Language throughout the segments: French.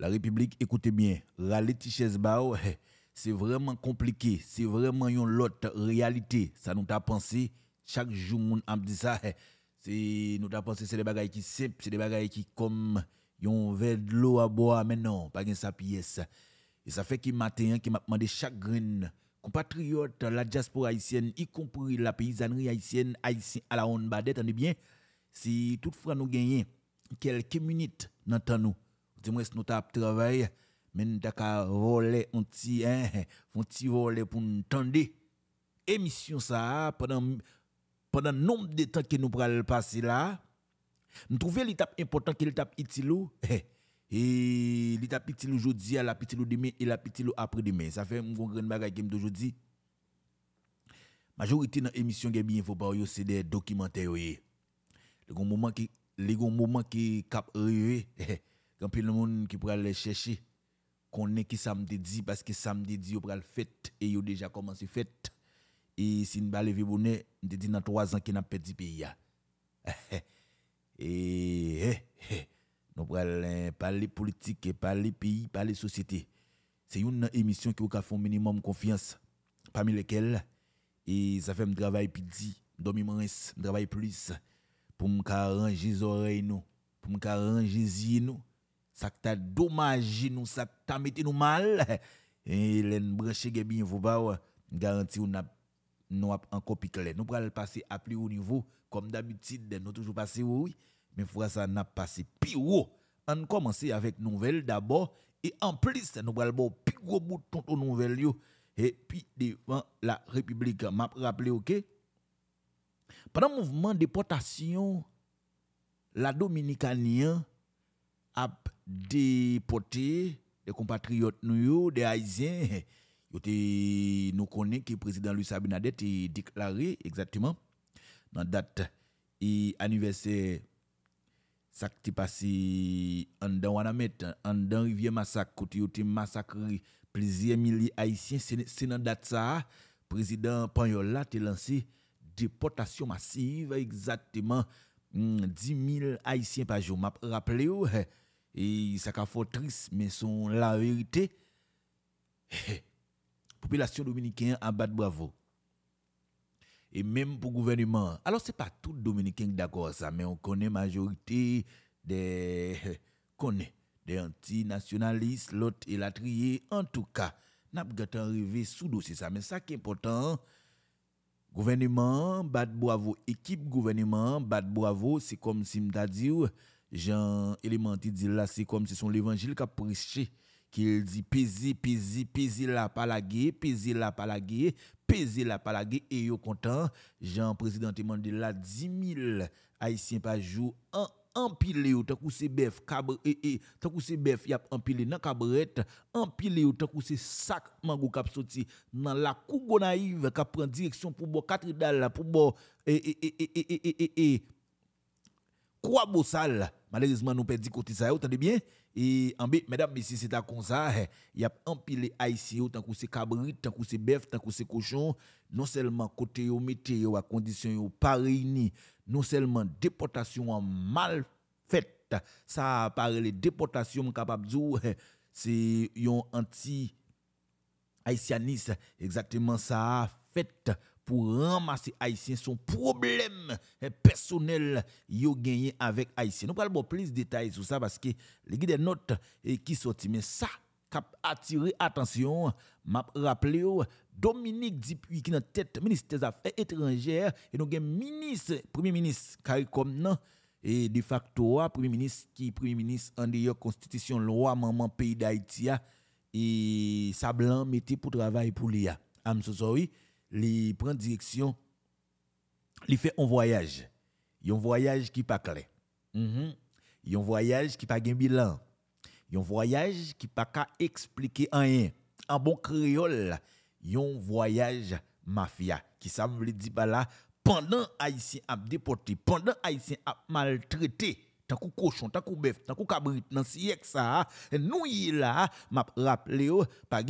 La République, écoutez bien, râler Bao, eh, c'est vraiment compliqué, c'est vraiment une autre réalité. Ça nous a pensé, chaque jour, nous avons dit ça, eh, c'est nous pensé, c'est des bagailles qui simples, c'est des bagailles qui comme yon verre de l'eau à boire, mais non, pas de sa pièce. Et ça fait qu'il matin, qui m'a demandé chaque graine compatriotes, la diaspora haïtienne, y compris la paysannerie haïtienne, à la honte attendez bah, bien, si toutefois nous gagnons quelques minutes nentend nous, du moins, nous avons travaillé, mais nous volé un hein, un pour Émission ça, pendant, pendant nombre de temps que nous avons passer là, nous trouvé l'étape importante est l'étape Et l'étape itilou aujourd'hui, l'étape demain et l'étape après-demain. Ça fait un grand bagage Majorité dans l'émission qui c'est des documentaires. Le moment qui, moment qui cap arrivé Quand pile le monde qui pourra aller chercher, qu'on est qui samedi dit, parce que samedi dit, on pourrait le fête, et on déjà commencé fête. Et si nous pas levé bonnet, on dit dans trois ans qu'il n'a pas dit pays. Et eh, eh, nous pourrons eh, parler politique, parler pays, parler société. C'est une émission qui a fait un minimum confiance, parmi lesquelles, et ça fait un travail pidi, dormir moins, un travail plus, pour me ranger les oreilles, pour me ranger les yeux, nous ça t'a dommagé nous, ça t'a mis nous mal. Et les Breché, bien vous bah, garantie on a nous encore piqué. Nous pourrons passer à plus haut niveau, comme d'habitude, nous toujours passé oui, mais fois ça n'a passé plus haut. On commence avec nouvelle d'abord, et en plus, nous pourrons plus haut bouton de nouvelle, et puis devant la République. M'a rappelé, ok? Pendant le mouvement de déportation, la Dominicanien, a déporté des compatriotes nous, des Haïtiens. nous connaissons que le président Luis Abinader a déclaré exactement dans la date et anniversaire ça qui passé en dans Wanamet, en dans Rivière Massacre, côté où massacré plusieurs milliers haïtiens, c'est dans la date ça, président Panyola a lancé déportation massive exactement 10 000 haïtiens par jour. M'a rappelle et ça fort triste mais c'est la vérité population dominicaine a battu bravo et même pour gouvernement alors c'est pas tout dominicain d'accord ça mais on connaît majorité des connaît des antinationalistes l'autre et la trier en tout cas n'a pas arrivé sous dossier ça mais ça qui est important gouvernement bat bravo équipe gouvernement bat bravo c'est comme si m'ta dit Jean élément dit là, c'est comme si son l'évangile qui a prêché, qu'il dit pesé, pesé, la palagé, pesé la palagé, pesé la palagé, et yo content. Jean président là 10 000 Haïtiens par jour, en empilé ou que c'est bœuf cabre et et tant c'est bœuf y a empilé dans cabrette empilé ou tant c'est sac mango dans la cougo naïve qui prend direction pour bo quatre dalles pour bo et et et et et et et, quoi Malheureusement, nous perdons côté ça, vous bien? Et en B, messieurs, c'est à comme ça, hein. il y a empilé haïtien, tant que c'est cabrit, tant que c'est bœuf, tant que c'est cochon. Non seulement côté au météo, à condition pas réuni, non seulement déportation en mal faite, ça par les déportations capable de hein, c'est un anti haïtianiste exactement ça fait pour ramasser Haïtien son problème personnel yo gagné avec Haïtien. Nous parlons plus de détails sur ça parce que les des notes qui sortent mais ça cap attirer attention m'a rappelé Dominique Dupuis qui est tête ministre des affaires étrangères et nous ministre premier ministre CARICOM non et de facto premier ministre qui premier ministre en dehors constitution loi maman pays d'Haïti et sablan métier pour travail pour l'IA. I'm so sorry. Li prend direction, li fait un voyage. Un voyage qui pas clair. Mm-hmm. Un voyage qui pas gain bilan. Un voyage qui pas expliquer rien. En bon créole, un voyage mafia. Qui ça veut dire là, pendant Haïtien a déporté, pendant Haïtien a maltraité, tant cochon, tant cou bœuf, tant nan cabrit, siècle ça, nous y là, rappelé, oh, pa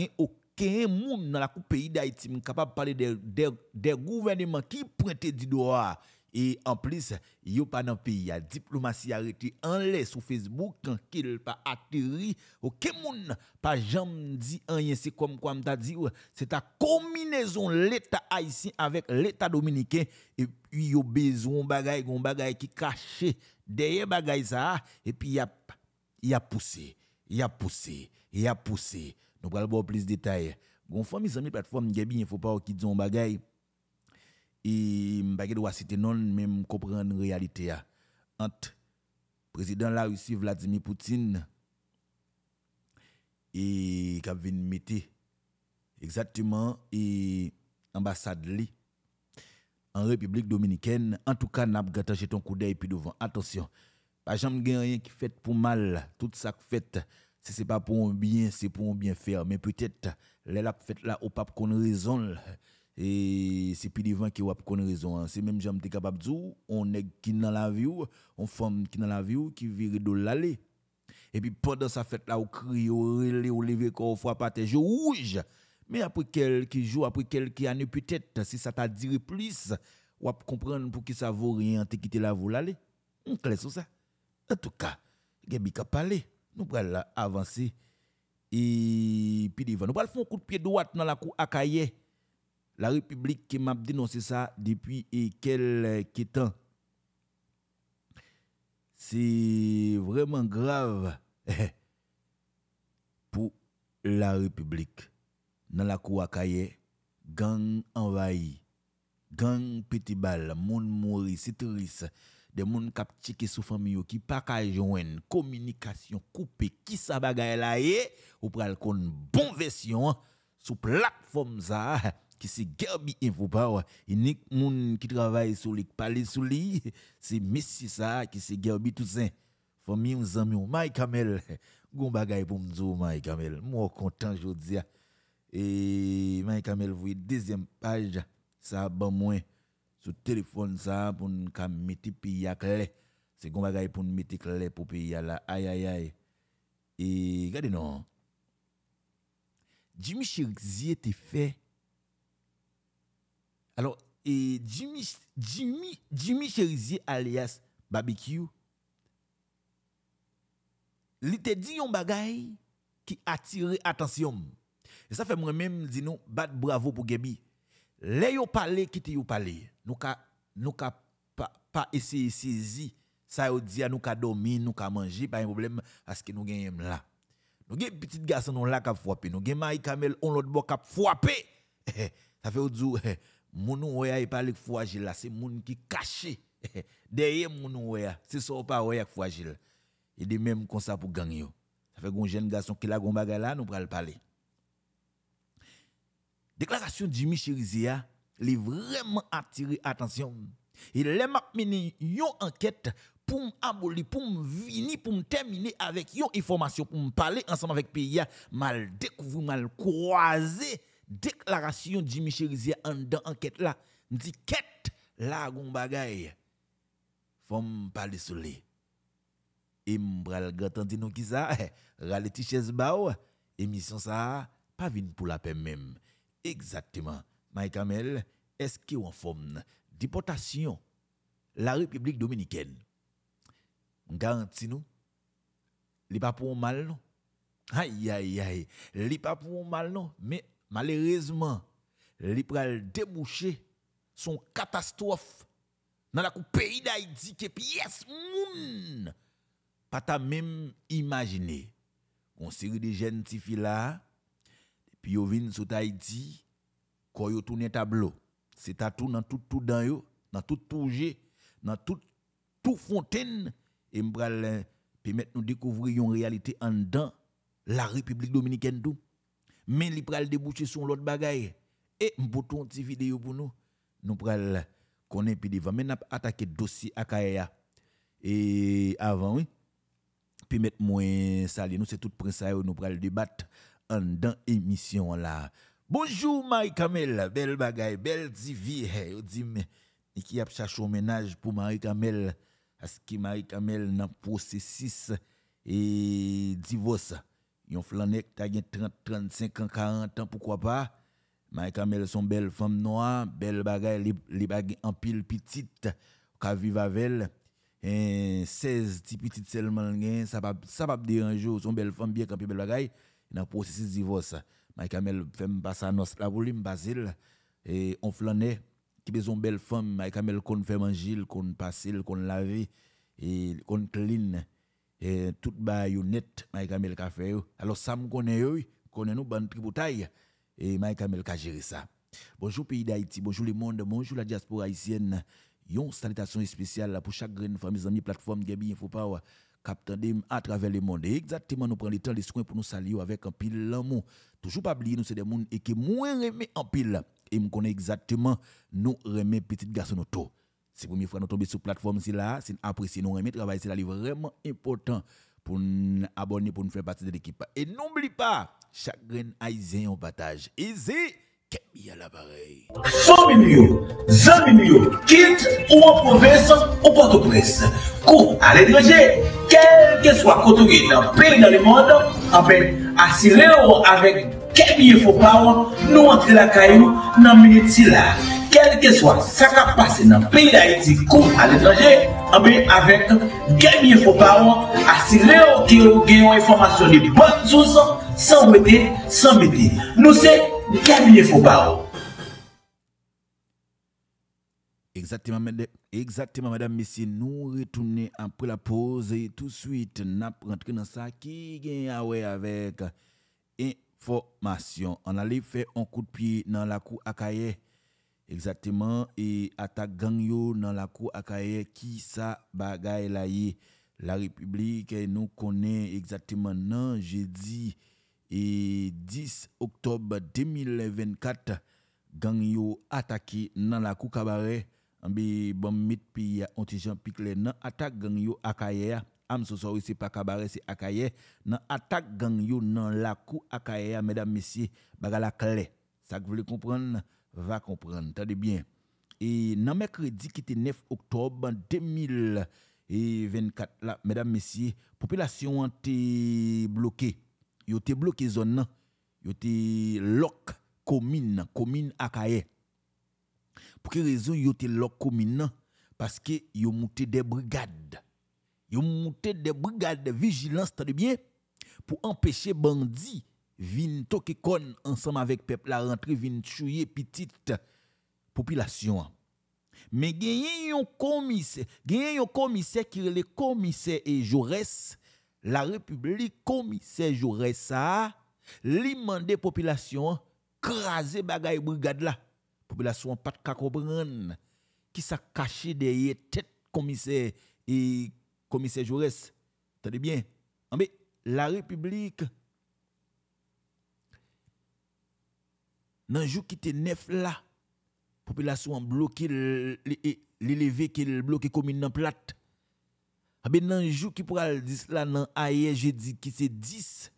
qu'un monde dans la coupe pays d'Haïti capable parler des de, gouvernements qui pointaient du doigt et en plus il n'y a pas dans pays la diplomatie arrêtée en l'air sur Facebook quand qu'il pas atterri aucun monde pas jamais dit rien c'est comme quoi ta dit c'est ta combinaison l'état haïtien avec l'état dominicain et puis y a besoin de choses qui qui caché derrière les ça et puis y a y a poussé il y a poussé il y a poussé nous allons voir plus de détails. Gon famille amis plateforme Gabi faut pas qui dit un bagaille. et bagay doit citer non même comprendre réalité Entre hein. Entre président la Russie Vladimir Poutine et qui Mété, exactement et ambassade li en République dominicaine en tout cas n'a pas ton coup d'œil puis devant attention pas jamais rien qui fait pour mal tout ça fait ce n'est pas pour un bien, c'est pour un bien faire. Mais peut-être, la fait là, au pape qu'on raison. Et c'est plus devant qui a qu'on raison. Hein. C'est même jamais capable de on est qui dans la vie, on femme qui dans la vie, qui vire de l'aller. Et puis pendant sa fête là, on crie, on relève, on lève corps, fois pas des je rouge. Mais après quelques jours, après quelques années, peut-être, si ça t'a dit plus, on comprendre pour qui ça vaut rien, t'es quitté là, vous l'aller. On hum, clé sur ça. En tout cas, il y a parler nous allons avancer et puis Nous allons faire un coup de pied droit dans la cour Akaye. La République qui m'a dénoncé ça depuis et quel euh, temps. C'est vraiment grave pour la République. Dans la cour Akaye, gang envahi, gang petit bal, monde mourir, c'est triste des gens qui ont sous famille, qui n'ont pas une communication coupée, qui sa bagaille là, ou pral une bonne version sur plateforme ça, qui c'est Gerbi Info Power. Unique gens qui travaillent sur les palais sur c'est Messi ça, qui c'est Gerbi Toussaint. Famille, on zami, Mike Kamel. Gon bagay pour nous Mike Kamel. Moi content je aujourd'hui. Et Mike Kamel, vous deuxième page, ça va moins. Sou telefon sa pou n ka meti pi ya kle. Se goun bagay pou n meti kle pou pi ya la. Ay, ay, ay. E gade nou. Jimmy Cherizier te fe. Alors, e, Jimmy Cherizier alias BBQ. Li te di yon bagay ki atire atansiyon. E sa fe mwen menm zinou bat bravo pou gaby. Le yo pale ki te yo pale. Nou ka pa eseye sezi, sa yo diya nou ka domi, nou ka manji, pa yon problem aske nou genyem la. Nou genyem piti gason nou la kap fwapi, nou genyem a yi kamel on lot bo kap fwapi, ta eh, eh, fe ou dzu, eh, mounou wè ya yi e pale k fwajil la, se mounou ki kache, deye mounou wè ya, se so wè pa wè ya k fwajil, yi e dey mèm konsa pou gangyo. Ta fe gounjen gason kila gounba gala nou pral pale. Deklasasyon jimi chirizi ya, li vraiment attiré attention. Et les m'a mené yon enquête pour m'abolir, pour venir, pour terminer avec yon information, pour me parler ensemble avec pays mal découvrir, mal croisé, déclaration Jimmy Cherizier en dans enquête là. M'dit quête là gon bagay. Faut parler sur lui. Et m'bral dit nous qui ça Rale Bao oh. émission ça pas venir pour la paix même. Exactement. Mike Amel, est-ce qu'il en forme déportation la République dominicaine garantit nous les pas pour mal non aïe aïe aïe les pas pour mal non mais malheureusement les va déboucher son catastrophe dans le pays d'Haïti est pièce moun pas ta même imaginer on série de jeunes filles là puis on viennent sur Haïti quand yo tourne tableau, c'est à tout dans tout tout dans yo, dans tout jet, dans tout tout fontaine et m'bral euh, permettre nous découvrir une réalité en dedans la République dominicaine tout. Mais li pral déboucher sur l'autre bagaille et m'bouton petit vidéo pour nous. Nous pral connaît euh, puis devant mais n'a attaqué dossier Akaya e et avant oui puis mettre moins salé nous c'est tout prince nous pral débattre en dans émission là Bonjour, Marie Kamel. Belle bagaille, belle divi. je dites, mais qui a cherché au ménage pour Marie Kamel? Parce que Marie Kamel dans en processus et divorce. Yon flanek ta gen 30, 35 ans, 40 ans, pourquoi pas? Marie Kamel son belle femme noire, belle bagaille, li, est en pile petite, ka vit avec elle. 16 petits petites seulement, ça va déranger, son belle femme bien campée, belle bagaille, dans le processus divorce. Mike Amel fait passer nos la volume basil et on flanait qui besoin belle femme Mike Amel qu'on fait manger qu'on il qu'on lave et qu'on clean et tout bail net Mike Amel café fait alors ça me connaît yo connaît nous bande tributaire et Mike Amel ka géré ça bonjour pays d'Haïti bonjour le monde bonjour la diaspora haïtienne yon salutation spéciale pour chaque de famille amis plateforme bien faut Power captandem à travers le monde. Et exactement, nous prenons le temps, les soins pour nous saluer avec un pile l'amour. Toujours pas oublier, nous c'est des gens et qui moins remet en pile. Et nous connaît exactement, nous remet petit garçon auto. C'est pour première fois nous tombons sur plateforme, c'est là, c'est apprécier, nous remet travail, c'est là, vraiment important pour nous abonner, pour nous faire partie de l'équipe. Et n'oublie pas, chaque grain aisez un partage. Et Fon mi mi yo, zan mi mi yo, kit, ou an poves, ou poto pres, kou al etranje, kel ke swa koto gen nan peli nan li moun, anbe asire yo avèk kemiye fopawo, nou antre la kayou nan meni tsi la. Kel ke swa saka pase nan peli la iti kou al etranje, anbe avèk kemiye fopawo, asire yo gen yo informasyon li bon souso, san bete, san bete. Nou se... Exactement, exactement, madame, messieurs, nous retournons après la pause et tout de suite, nous rentrons dans ça qui gagne avec information. On allait faire un coup de pied dans la cour Akaye. Exactement, et attaque gang dans la cour Akaye qui ça bagaille la La République, nous connaît exactement non, je dis et 10 octobre 2024 gang yo attaqué dans la cour cabaret bi bon mit puis pique pikle nan attaque gang yo akaye am so c'est pas cabaret c'est akaye nan attaque gang yo nan la cour akaye mesdames messieurs bagala clé ça que vous voulez comprendre va comprendre Tendez bien et nan mercredi qui était 9 octobre 2024 là mesdames messieurs population été bloquée yo te bloqué zone nan yo te lock commune commune Akaye pour quelle raison yo te lock commune nan parce que yo monté des brigades yo monté des brigades de vigilance de bien pour empêcher bandits vin toke kon ensemble avec peuple la rentrée vin tuer petite population mais commis, yon commissaire ont yon commissaire qui le commissaire et Jaurès la République commissaire Jaurès ça, li population craser bagay brigade là. Population pas de comprendre qui s'est caché derrière tête commissaire et commissaire Jaurès. Tenez bien. Ah, mais la République dans jour qui était neuf là, population bloqué l'élevé qui bloqué commune en plate Abe ah nan jou ki pourra le 10 là nan je jeudi ki c'est 10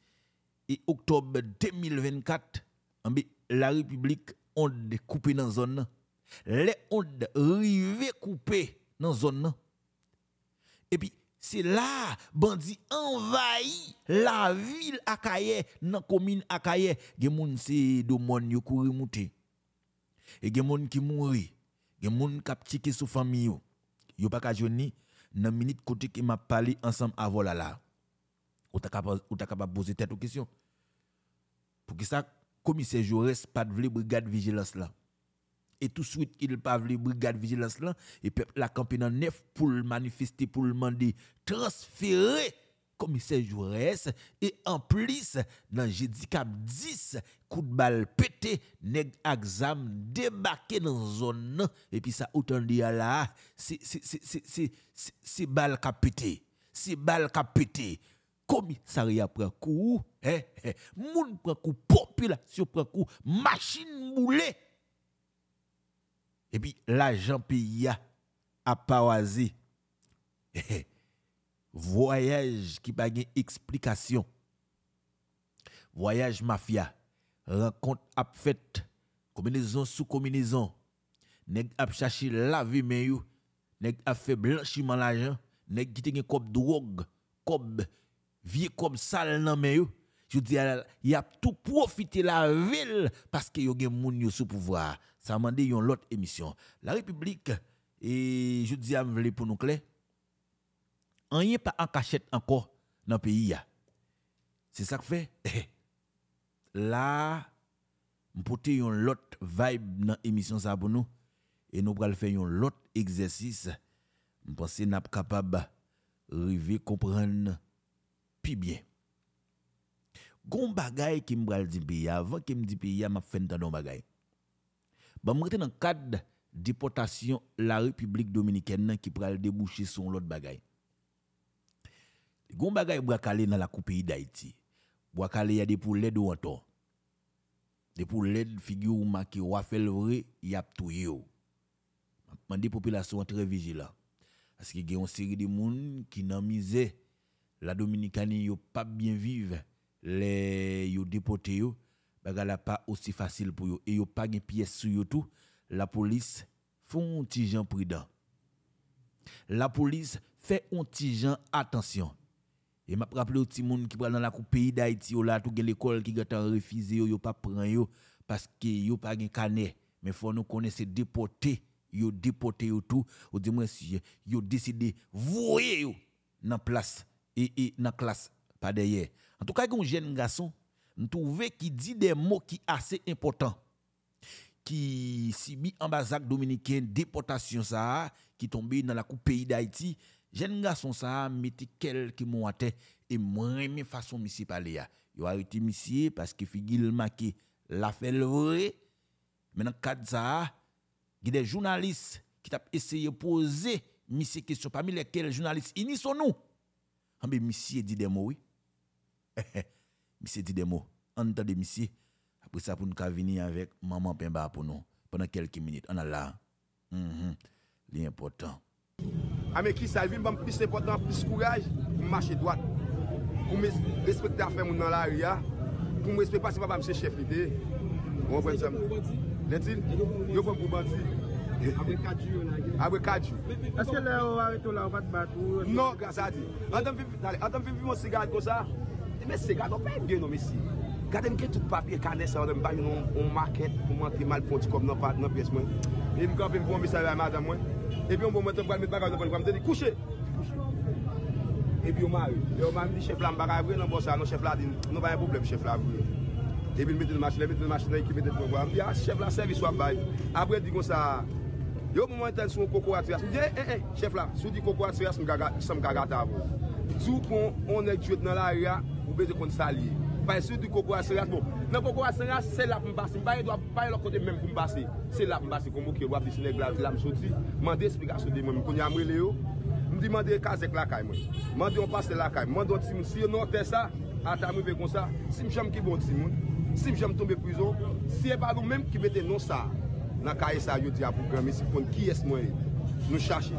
et octobre 2024 ah ben, la République onde coupé dans zone les ondes rivé coupées dans zone et puis c'est là bandi envahi la ville Akaye dans commune Akaye gen moun se do moun yo kouri monter et gen moun ki mouri gen moun kap sou famille yo yo pa ka dans minute côté qui m'a parlé ensemble avant là là ou t'a capable ou poser tête aux questions pour que ça commissaire Jaurès pas de brigade vigilance là et tout de suite il pas de brigade vigilance là et peuple la campagne en neuf pour le manifester pour le demander transférer commissaire Jourès et en plus dans jeudi cap 10 coup de balle pété nèg exam débarqué dans zone et puis ça autant dire là c'est c'est c'est c'est balle cap pété c'est balle cap pété commissariat prend coup hein eh, moun prend coup population prend coup machine moulée et puis l'agent pays a parasé voyage qui pas explication. Voyage mafia, rencontre ap fait, combinaison sous combinaison. Nèg ap cherché la vie mais nèg a fait blanchiment l'argent, nèg qui te comme drogue, comme vie comme sale nan mais Je dis il a tout profité la ville parce que yon gen moun gens sous pouvoir. Ça m'a dit yon l'autre émission. La République et je dis à pour nous clés on n'est pas en cachette encore dans le pays. C'est ça que fait. Eh, là, m'porter une autre vibe dans l'émission ça pour nous et nous allons faire un autre exercice. Je pense que nous sommes capables de comprendre plus bien. Gon bagay qui me dit pays avant qui me dit pays m'a fait dans bagay. Ba m'rete dans cadre déportation la République dominicaine qui pral déboucher sur l'autre bagay. Gon bagay brakale dans la coupe pays d'Haïti. Brakale y a des poulets de Des poulets figure ou maki ou y a tout yo. Mande population très vigilant. Parce qu'il y a une série de monde qui n'ont misé. La Dominicanie yo pas bien vivre. Les yo déporté yo. Bagala pas aussi facile pour yo. Et yo pas une pièce sur yo tout. La police font un petit gens prudent. La police fait un petit gens attention. Et m'a rappelé au petits monde qui prend dans la coupe pays d'Haïti là tout l'école qui gatan refusé yo pas pris yo parce que yo pas gen Mais faut nous connaître c'est déporté, yo déporté tout ou du si yo décidé vouer yo dans place et et classe pas derrière. En tout cas, un jeune garçon trouvé qui dit des mots qui assez importants qui subit ambassade dominicain déportation ça qui tombé dans la coupe pays d'Haïti jeune garçon ça mis quelques mots à terre et moi, mes façon monsieur parler yo arrêté monsieur parce que figil marqué l'a fait le vrai Maintenant, ça il y des journalistes qui t'a essayé de poser monsieur question parmi lesquels journalistes ils sont nous ah mais monsieur dit des mots oui monsieur dit des mots entendez monsieur après ça pour nous venir avec maman pemba pour nous pendant quelques minutes on a là mm -hmm. l'important Ame ah, ki salvi, mbam plis impotant, plis kouraj Mache dwat Koum respekte afe moun nan la ria ah. Koum respek pasi pa pa mse chef ide Mwen pren seman Netil? Mwen pren seman Abre 4 ju Abre 4 ju Eske le ou areto la ou pat bat ou? Non, sa di Ate m fin fin moun segad kon sa Mwen segad wapen vye nou misi Gade m gen tout papye kadesa wapen banyon On maket pou man tri mal poti Koum nan pres mwen Mwen kon fin pou mwen misa la mada mwen E bi yon bon mwen te mwen bagay nan bon yon kwa mwen de di kouche. E bi yon man yon. E yon man yon di cheflan m bagay vre nan bon sa. Nan cheflan din nou bayan boblem cheflan vre. E bi yon mwen de mwachele mwen de mwachele yon ki mwen de mwen kwa mwen. E bi yon cheflan servis wap bay. Abre di yon sa. Yon mwen ten sou koko atrias. E eh, eh, eh, cheflan sou di koko atrias m gagata. Toupon on ek tret nan la aya. Ou bejekon sali. Pansi di koko a seras, bon. Nan koko a seras, se lap mbase. Mbaye do ap paye lo kote menm kou mbase. Se lap mbase, kou mbou ki wap disine kou la msoti. Mande eksplikasyon di mwen. Mpouni amwe le yo. Mdi mande kazek lakay mwen. Mande yon pase lakay. Mande yon tsimoun. Si yon nou kte sa, anta mwen ve kon sa. Si mcham ki bon tsimoun. Si mcham tombe pwizon. Si yon bagoun menm ki vete non sa. Nan kaye sa yo di apokran. Mwen si pon ki es mwen. Nou chakshi.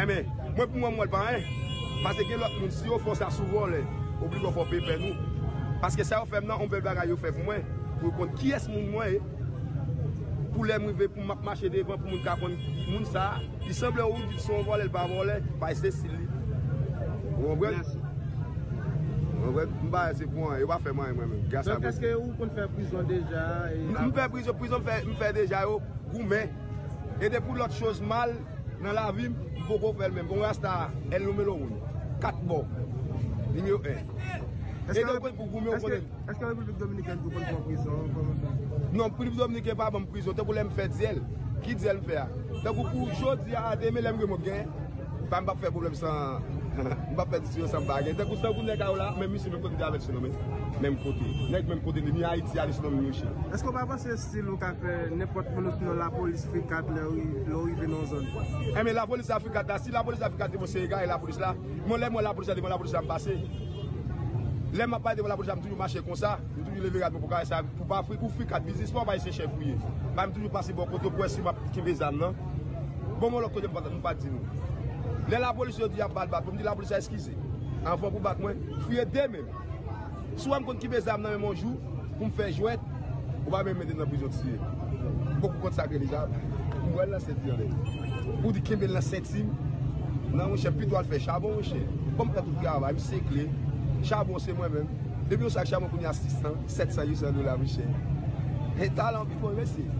E men, mwen pou mwen mwen pan e? Eh? Pase gen lak moun si yo fonsa souvan le, eh? obi yo fonsa pe pe nou. Pase ke sa yo fèm nan, mwen bel bagay yo fèm mwen, pou yon kont ki es moun mwen e? Pou lè mwen ve pou mâche devan, pou moun kakon moun sa, yi semblè yon yon dit son vòl el bavòl e, bay se sil. Mwen bre, mwen bre, mwen ba yon e se pou an, yo ba fèm an e mwen men, gasa mwen. Mwen fèm prizon e deja yo, mwen mwen, E de pou lot chos mal nan la vim, pou pou fèl men. Bon, yastan, el nou melo ou. Kat bo. Din yo eh. e en. E de non, pou koum yo koumen. Eske an pou Pribu Dominike pou pou pou prizon? Non, Pribu Dominike pa pou pou prizon. Te pou lem fè di el. Ki di el fè a? Te pou pou chos di a, de me lem gen mo gen. Pan pa pou fè pou blem san... Mwen pa pedisyon san bagen. Te kou sè ou kou nek a ou la, men misi men kote di a lè sinon men. Men kote. Nèk men kote di mi a iti a lè sinon mi yon. Eskou pa basè stil nou kake nepot pou nou ti nou la polis fikat lè ou i venon zon? Eme la polis fikat da. Si la polis fikat di mwen seye gare la polis la, mwen lè mwen la polis a di mwen euh, la polis eh, a m basè. Lè mwen pa di mwen la polis a m toujou mache kon sa. Mwen toujou lè lè gade mwen pou ka wè sa. Pou pa fikat bizis, mwen bay seche fuyè. Mwen touj Lè la polisyon di ap bat bat, pou m di la polisyon eskize. An fon pou bat mwen, fuyè demèm. Sou an kon kibè zame nan mè monjou, pou m fè jwèt, ou ba mè mè dè nan pou jwèt siye. Boku kon sakre li jav. Mwen wè lansè ti yon lè. Ou di kibè lansè ti m. Nan mwen chè pito al fè chabon mwen chè. Pon m kè tout gav, am sè kli. Chabon se mwen mèm. Demi ou sa chabon pou m yassistan, 700 yous an do la mwen chè. Etal an pi pou m wè siye.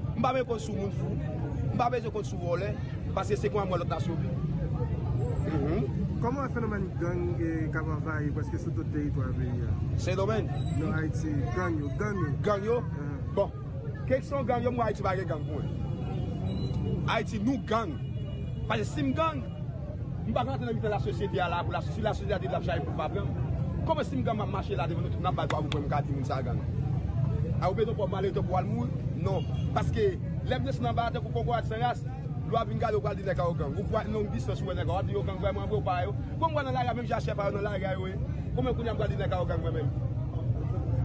Mbame kon sou moun foun, mbame se kon sou vole, pasye se kon an mwen lot nasyon. Mhm. Komo an fenomen gangi e kwa wavayi, pasye se to teyi twa ven ya? Se domen? Non Haiti, gangi yo, gangi yo. Gangi yo? Mhm. Bon, kek son gangi yo mwen Haiti bagay gangi pou? Haiti nou gangi, pasye si m gangi, mba kante nan bitan la sosyedi a la pou, la sosyedi a de la sosyedi a de la sosyedi a pou. Kome si m gangi man mache la devon nou tounan bagwa pou mwen kati moun sa gangi? A oube do pou mali to pou al moun? Non, paske lem nese nan ba ate pou konkwa ati sen yas, lwa vingal ou gwa di neka okan. Konkwa nan mbi soswe neka wad di okan, kwen bon, mwen mwen bro payo. Konkwa nan lage a menm jase pa yo nan lage a yo e, konwen kwen yon mwen gwa di neka okan mwen men.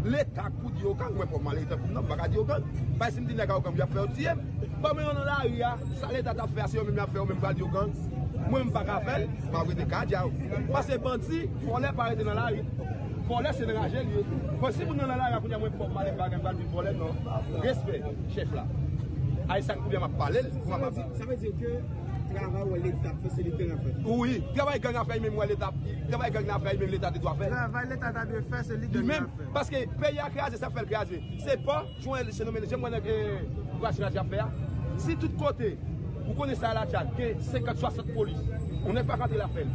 Le tak kou di okan mwen pou malen te pou mwen ap baga di okan. Pwa yon mwen di neka okan mwen ap feyo tiye bon, mwen, pwa mwen yon nan lage a, sa le ta ta feyo si yon mwen ap feyo mwen baga di okan. Mwen mwen baga feyo, mwen ap gwen de kadya ou. Pwa se bant si, fon le pare de nan lage. Polè bon, non. se den aje li yo. Fonsi pou nan la yakoun ya mwen pou mwale kwa gen bal bi polè non. Respe, chef la. A y sak pou byan ma pale l. Se mwen di ke tre avan wè lè tap fè se lè te nga fè. Ou y, tre avan lè tap fè se lè te nga fè. Paske peyè kreaze se fè kreaze. Se pa, jwè se nomen jè mwen negre kwa si la tche a fè ya. Euh, si tout kote, wè kone sa la tche a, ke se kwa sou a set polis. On ne pa kante la fè.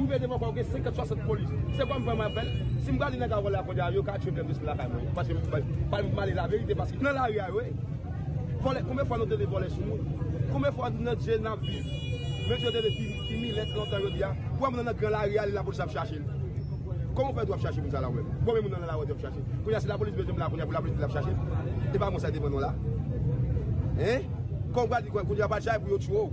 Mwen ve devon kwa ou gen 5-6 polis. Se kwa mwen mwen apel? Si mwen kwa di nek avole apodi a ryo, kwa a cheplem bon, de se la fay mwen. Pwa mwen mali la verite, paski nan la ryo a ryo e. Koumen fwa nou ten de bole sou moun? Koumen fwa nou net gen nan pi? Mwen chou ten de timi let, lantan ryo di an? Kwa mwen nan nan gran la ryo, li la polis ap chache? Kwa mwen fwe dwe ap chache pou sa la wè? Kwa mwen nan nan la wè dwe ap chache? Kwa yase la polis bejè mwen la, kwa yase la polis dwe ap chache? E pa mwen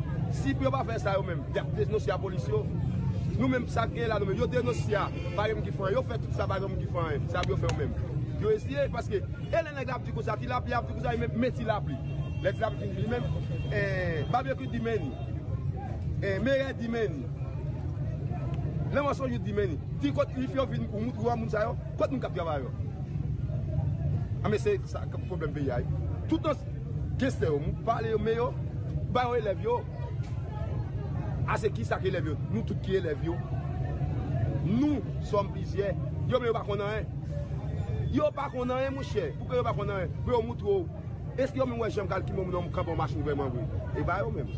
Si pou yo pa fè sa yo mèm, dèk dèk nou si a polisyon, nou mèm sa kè la nou mèm, yo dèk nou si a parè mèm ki fè anè, yo fè tout sa parè mèm ki fè anè, sa bi yo fè mèm. Yo esye, paske, e lè nèk la ptikou sa, ti la ptikou sa, yè mèm meti la ptikou sa, lèk la ptikou sa, yè mèm, e, eh, babèkou di mèni, e, eh, mère di mèni, lè mòson yo di mèni, di kòt yif yo vin kou mout, kòt mout sa yo, kòt mout kapyavè yo. Ame se, sa, kòp problem bè yay, tout Ah, Ase ki sa ki elevyo, nou tout ki elevyo Nou som bizye Yo men yo bakon nan en Yo bakon nan en mouche Pouke yo bakon nan en, pou yo moutou Eske yo men wè jèm kal ki moun moun nan moukabon match mouvèman moun E bayou men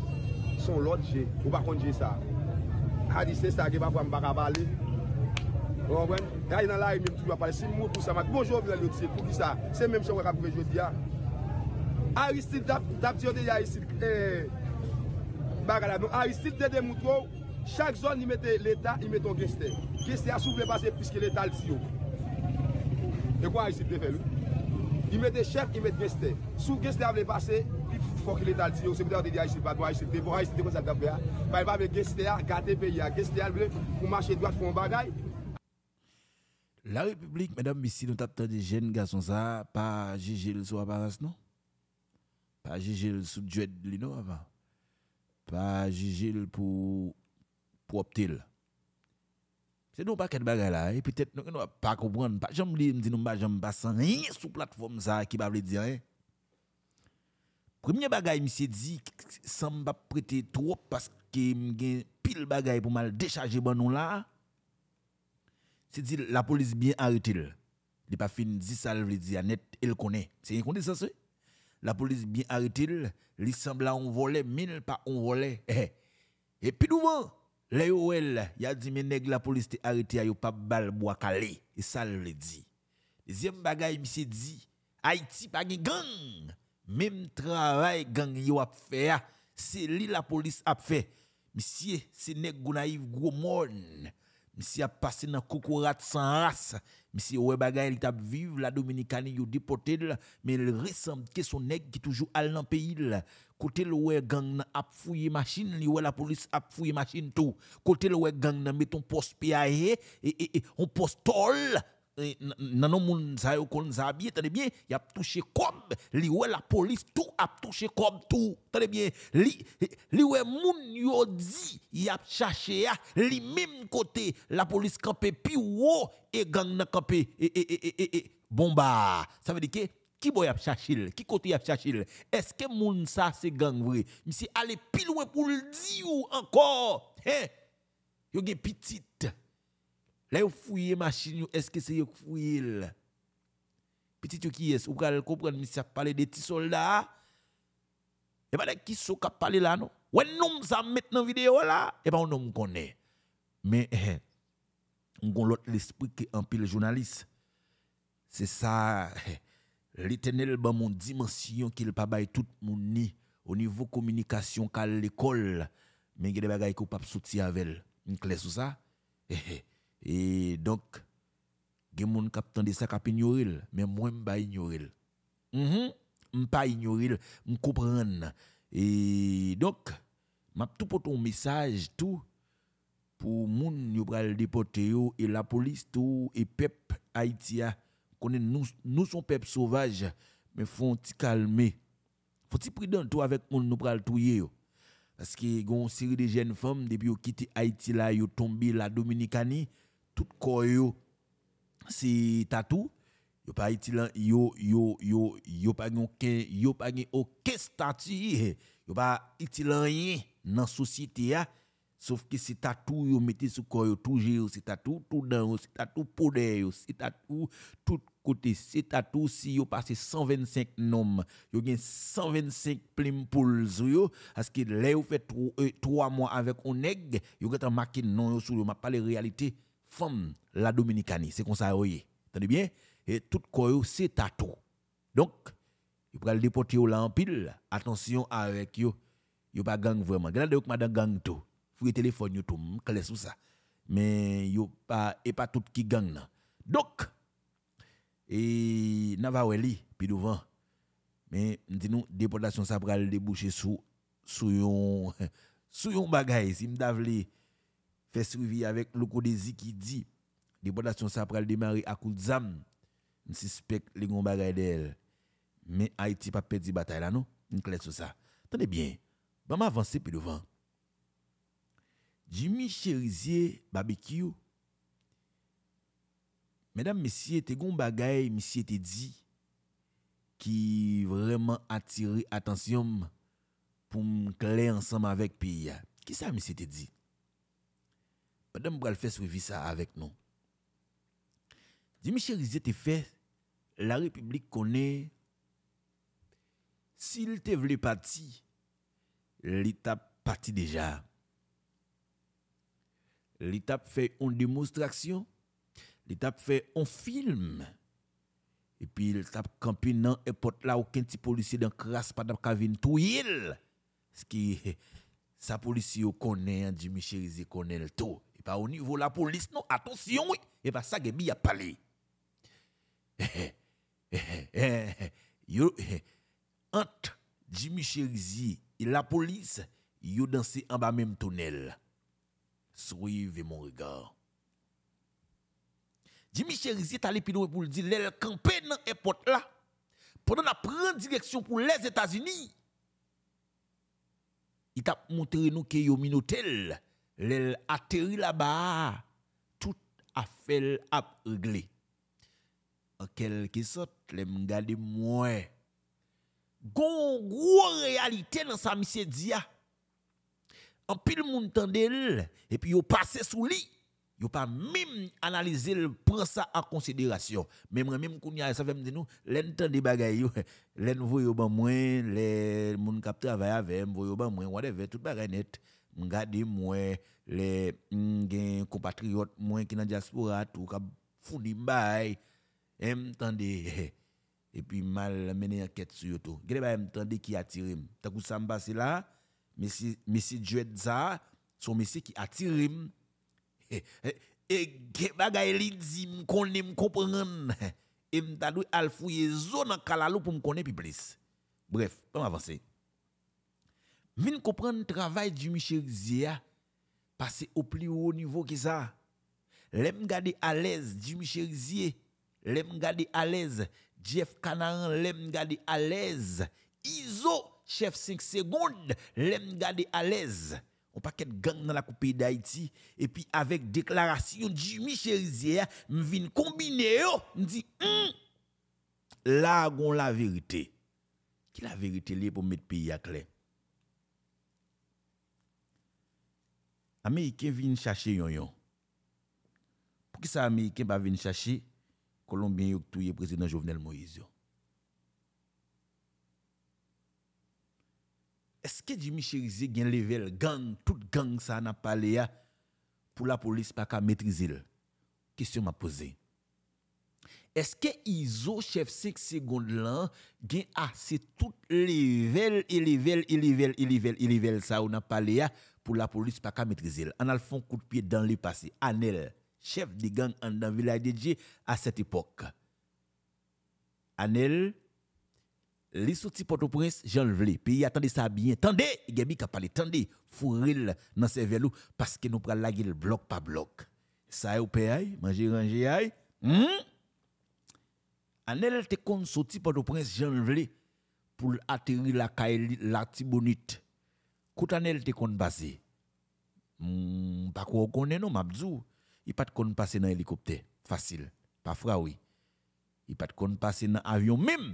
Son lòd jè, yo bakon jè sa Hadise sa ge bako an bagabali Owen Ya yon nan la yon moun toujwa pale, si moun pou sa vat Bonjou vile lòd se kou di sa, se mèm chè mwen kapive jò di ya A yon stil dap di yon de ya eh, yon stil Eee bagala. Nou a yisit de demoutrou, chak zon yi mette l'Etat, yi mette gester geste. Geste a souple passer puisque l'état l'ti yo. E kwa a yisit oh. de il mettait chef, il mette gester Sou gester avle pase, yi fok l'Etat l'ti yo. Se mwen de di a yisit bat, bon a yisit de, bon a yisit de kon sa l'da fe a. Ba yi ba ve geste a, bagaille. La République, mesdames, messieurs, nous t'attendons des jeunes garçons ça, pas GG le sous apparence, non? Pas GG le sous duet de l'ino avant pas juger pour propre c'est non pas de bagarre là et peut-être nous ne pas comprendre pas j'aime me dire nous pas j'aime pas sans rien sur plateforme ça qui va dire premier bagarre monsieur dit sans pas prêter trop parce que pile bagarre pour mal décharger bon nous là c'est dit la police bien arrêté il pas fini dit ça veut dit net elle connaît c'est une la police bien arrêté, il semble on volait, mille pas on volait. Eh, eh. Et puis devant, les OL, il a dit, mais nèg la police t'est arrêté, il pas bal bois calé. Et ça, le dit. Deuxième bagaille, monsieur dit, Haïti pas de gang. Même travail gang yo a fait, ah. c'est lui la police a fait. Monsieur, c'est nèg gros naïf gros monde. Monsieur a passé dans cocorat sans race. Mais si bagay il tape vivre la Dominicani yo déporté mais il ressemble que son nèg qui toujours à dans pays Côté le gang a fouillé machine, li la police a fouillé machine tout. Côté le ouais gang met ton poste PAE et, et, et on poste toll Nanon moun sa ça yo qu'on bien yap a touché comme li ouais la police tout a touché comme tout Tade bien li li ouais moun yo di yap a cherché li même côté la police campé plus haut et gang n'a campé et et et et bomba ça veut dire que qui boy a cherché qui côté a cherché est-ce que moun ça c'est gang vrai monsieur aller plus loin pour le dire encore hein yo gen petite Là, vous fouillez machine, est-ce que c'est fouillez Petit qui est, vous pouvez comprendre, mais ça parle des petits soldats. Et eh bien, qui sont qui parle là, non? Ouais, nous, ça maintenant vidéo là, et eh bien, on nous connaît. Mais, eh, on avez l'esprit qui pile journaliste. C'est ça, l'éternel, ben, mon dimension qu'il pas bail tout monde ni au niveau communication qu'à l'école, mais il y a des bagages qu'on pas soutenir avec. Une clé sur ça? Et donc, j'ai mon kap tande sa kap mais moi je ne ne Mhm, pas je je comprends. Et donc, m'a tout pour ton message tout pour les gens qui ont déporté et la police tout et pep Haïtia connaît nous nous son peuple sauvage mais faut se calmer. Faut ti prudent avec moun nou pral touyer Parce que une série de jeunes femmes depuis ont quitté Haïti là, yo tombé la Dominicanie tout koyo si c'est tatou yo pa itilan yo yo yo yo pa pas aucun yo pa pas aucun statut eh. yo pa itilan rien nan société sauf que c'est tatou yo mettez sur corps tout toujours c'est tatou tout dans c'est tatou yo c'est tatou tout côté c'est tatou si yo passé 125 noms yo gagne 125 plumes pour yo parce que là yo fait 3 euh, mois avec un nègre yo gata marqué non yo sur yo m'a les réalité femme la Dominicanie. C'est comme ça, vous Tenez bien? Et tout quoi, c'est tatou. Donc, il faut le déporter là en pile. Attention avec yo. Yo pas gang vraiment. Regardez que madame gang tout. Fouille téléphone yo tout, mm, clé sous ça. Mais yo pas et pas tout qui gang là. Donc et Navaweli puis devant. Mais dis nous déportation ça pourra le déboucher sous sous yon sous yon bagay si fait suivi avec le qui dit déportation ça pral démarrer à Kouzam. Je suspecte les gon bagaille d'elle. Mais Haïti pas perdu bataille là non, une clé sur ça. Tenez bien. va avancer plus devant. Jimmy Cherizier barbecue. Mesdames, messieurs, te gon bagay, monsieur te dit qui vraiment attiré attention pour me clé ensemble avec pays. Qui ça monsieur te dit? madame va faire suivi ça avec nous. Dimitri Rizet te fait, la République connaît, s'il te voulait partir, l'étape parti déjà. L'étape fait une démonstration, l'étape fait un film. Et puis il tape campé dans porte là aucun petit policier dans crasse pas Kavin, tout il. Ce qui sa police connaît, Jimmy hein, Rizet connaît le tout pas au niveau de la police, non. Attention, oui. Et pas ça, Gebi a parlé. Entre Jimmy Cherizi et la police, ils dansé en bas même tunnel. Suivez mon regard. Jimmy Cherizi est allé pour le dire, l'aile campé dans l'aéroport là, pendant la prendre direction pour les États-Unis. Il t'a montré nous que un minotel L'elle atterri là-bas, tout a fait à régler. En quelque sorte, les m'gade moins. Gon gros réalité dans sa monsieur dia. En pile moun tande et puis yo passer sous lit. Yo pas même analyser, prend ça en considération. Même même kounya ça fait me dire nous, l'entendre bagay yo, l'en voyo ban moins, les moun kap travail avec, voyo ban moins, whatever, tout bagay net. Mwen gade mwen le mgen kompatriot mwen ki nan jaspura tou ka founi mbay. E mtande, e pi mal mene aketsu yo tou. Gede ba mtande ki atirim. Takou samba se la, misi djwe dza, sou misi ki atirim. Gede ba gaye lindzi mkone mkopanen. E mta e lou alfouye zon akalalo pou mkone pi blis. Bref, pwem avanse. Vin comprendre le travail du Michel Zia, passer au plus haut niveau que ça. L'aime garder à l'aise du Michel Zia, l'aime garder à l'aise Jeff Canaran, l'aime garder à l'aise Iso, chef 5 secondes, l'aime garder à l'aise. On paquet gang dans la coupe d'Haïti et puis avec déclaration du Michel Zia, vin combiner yo, dit hum, là on la vérité. Qui la vérité pour mettre le pays à clair Américains viennent chercher yon yon. Pour qui ça Américains pas viennent chercher Colombien yon touye président Jovenel Moïse Est-ce que Jimmy Cherizier gen level gang, toute gang ça n'a pas l'air pour la police pas qu'à maîtriser Question m'a posé. Est-ce que ISO chef 6 secondes là gen assez ah, tout level et level et level et level et level ça on n'a pas l'air pour la police pas qu'à maîtriser. En a fond coup de pied dans le passé. Anel, chef de gang en dans village de Dieu à cette époque. Anel, les sorti Port-au-Prince, j'en le Pays attendez ça bien. Tendez, il qui a parlé, tendez, fourril dans ses vélos parce que nous prenons la gueule bloc par bloc. Ça est au pays, manger, ranger, aïe. Hmm? Anel te kon sorti Port-au-Prince, jean pour atterrir la, la Tibonite Kout anel te kont basi? Bak wakone nou mabzou. I pati kont basi nan helikopte, fasil, pa frawi. I pati kont basi nan avyon mem,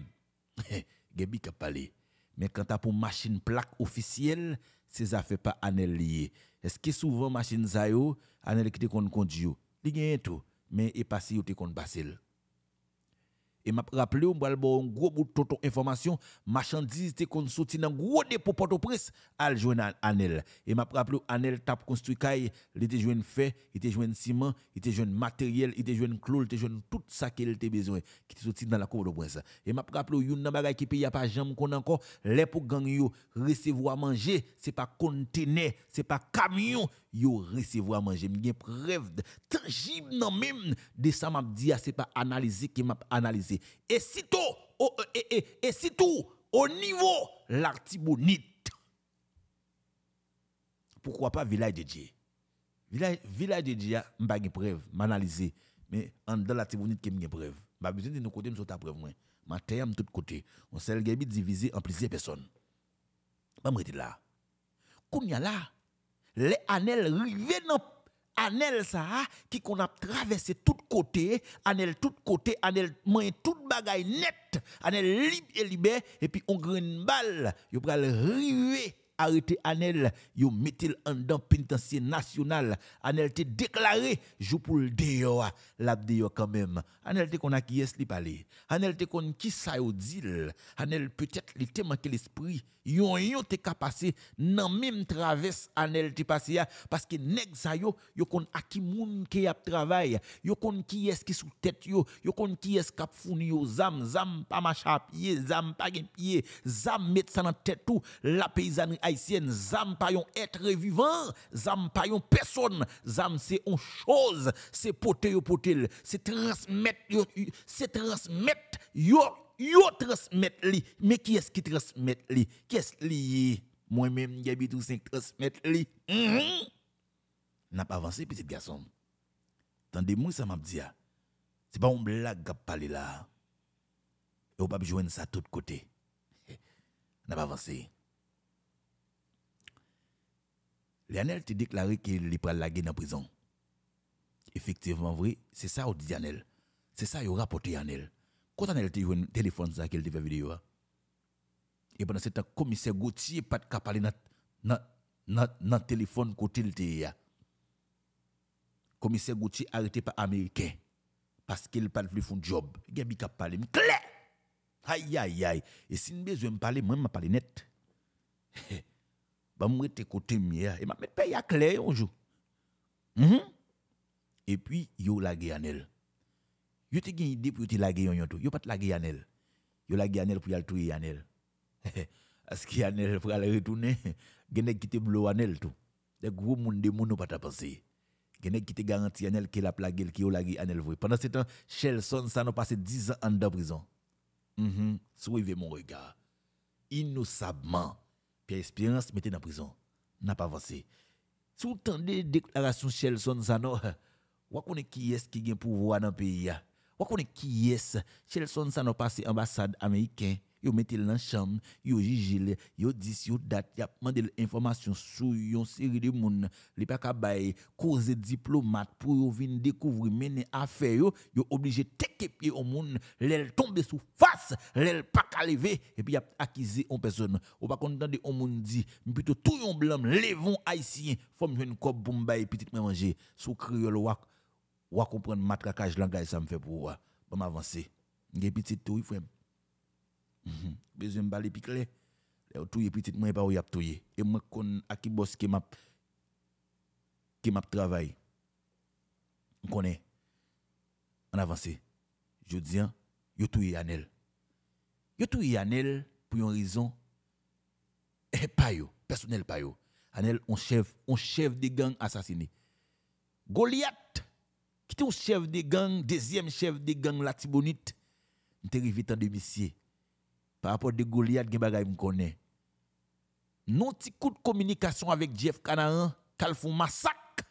gebi kapali. Men kanta pou masin plak ofisiyel, se zafi pa anel liye. Eski souvan masin zayou, anel ki te kont kondiyou. Digenye tou, men i e pasi ou te kont basi lè. Et m'a rappelé, on va un gros bout de information, marchandise te kon dans gros dépôt Port-au-Prince al journal Anel. Et m'a rappelé Anel tap construit kay, il était joindre fait, il était ciment, il était matériel, il était joindre clou, il était tout ça qu'il était besoin qui était sorti dans la cour de prince. Et m'a rappelé yon nan bagay ki paye pas jambe qu'on encore, les pour gang yo recevoir manger, c'est pas conteneur, c'est pas camion, yo recevoir manger me gen preuve tangible non même de ça m'a dit ah, c'est pas analyser qui m'a analysé et sitôt oh, et, et, et, et tout au niveau l'artibonite pourquoi pas village de Dieu village village de Dieu m'a gen preuve m'analyser mais en dans l'artibonite qui m'a gen preuve m'a besoin de nous côté ta preuve moi ma terre de kote. côtés on s'est divisé en plusieurs personnes m'a là Kounya là les anel rivés dans anel ça qui qu'on a traversé tout côté anel tout côté anel main tout bagaille net anel libres et libres et puis on une balle yo pral rivé arrêté Anel, yo mette en dans pénitencier national. Anel te déclaré jou pour le la quand même. Anel te qu'on a qui est li parler. Anel te kon ki sa yo deal. Anel peut-être li te manqué l'esprit. Yon yon te ka passé nan même traverse Anel te passé parce que nèg sa yo yo kon a ki moun ke a travail, yo kon ki est qui sous tête yo, yo kon ki est k'ap fourni yo zam zam pas marcher à zam pas gen pied, zam met ça dans tête tout la paysannerie haïtienne, zam pas un être vivant, zam pa yon personne, zam c'est une chose, c'est poté yo se c'est transmettre c'est transmettre yo yo transmettre li. Mais qui est-ce qui transmet li? Qui est-ce lié? Moi-même, Gabi se transmettre li. N'a pas avancé petit garçon. Tendez-moi ça m'a dit. Ah. C'est pas une blague à parler là. Et on pas jouer ça de côté N'a pas avancé. Lionel te déclaré qu'il est laguer dans la prison. Effectivement, vrai, c'est ça qu'on dit Lionel. C'est ça il rapporte rapporté Lionel. Quand Lionel a un téléphone, ça qu'il a fait vidéo. Hein. Et pendant ce temps, le commissaire Gauthier n'a pas parlé dans le téléphone qu'il le Le commissaire Gauthier arrêté par Américain parce qu'il parle plus de job. Il a parlé, Aïe, aïe, aïe. Et si nous besoin me parler, moi, je parler net. bah moi te côté mière et m'a mettre paye à clé un jour et puis yo mhm. e la guéanel yo te gagne idée pour te la guéon tout yo pas te la guéanel yo la guéanel pour y aller tout yanel parce que yanel pour aller retourner gene qui te blou anel tout des gros monde de monde pas ta penser gene qui te garanti anel que la plague qui yo la guéanel pendant ce temps Shelson ça nous passé 10 ans en prison mm -hmm. soulevez mon regard innocemment Pierre Espérance mettez dans prison. N'a pas avancé. Si vous entendez déclaration Shelson Zano, vous est qui est ce qui a pouvoir dans le pays. Vous connaissez qui est Shelson zano passé ambassade américaine Yo mettez l'an la yo jugez, yo dis, yo y'a yo demandé l'information sur yon série de moun, li pa ka bay, cause diplomat pou yo vin découvrir mene affaire yo, yo obligé teke pie o moun, l'el tombe sou face, l'el pa ka et puis y'a akise accusé en personne. Ou pa content de on moun di, plutôt tout yon blam, levon haïtien, fom me une cop pour m'baye petite manje, sou kriol wak wak comprendre matraquage langay sa me fait pour moi. m'avancer. Nge petit tout, yon Mhm. Besoin de balle piquer. Là tout petit moi pas où y a touyer. Et moi con à qui boss qui map qui m'a travail. On connaît. On avance. Je dis hein, yo touyer Anel. Yo touyer Anel pour une raison et eh, pas yo, personnel pas yo. Anel on chef, on chef de gang assassiné. Goliath qui était un chef de gang, deuxième chef de gang Latibonite, m'était arrivé demi domicile Par apot de goul yad gen bagay mkone. Non ti kout komunikasyon avek Jeff kanan, kal foun masak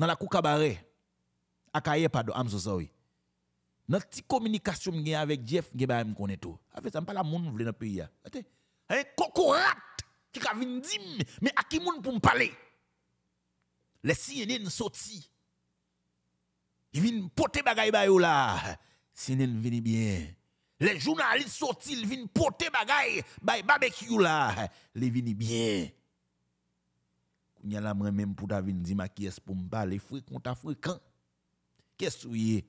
nan la kou kabare, akaye pa do amsosawi. Non ti komunikasyon gen avek Jeff gen bagay mkone to. Afes, an pala moun vle nan piya. Ate, an kokorat ki ka vin zim, me aki moun pou mpale. Ate, lesi yenen soti, vin pote bagay bayou la, si yenen vini bien. Les journalistes sortent ils viennent porter bagay, bay barbecue là. les viennent bien. Kounya la a même pour ta venir dire qui est pour me parler fréquent fréquent. Qu'est-ce que c'est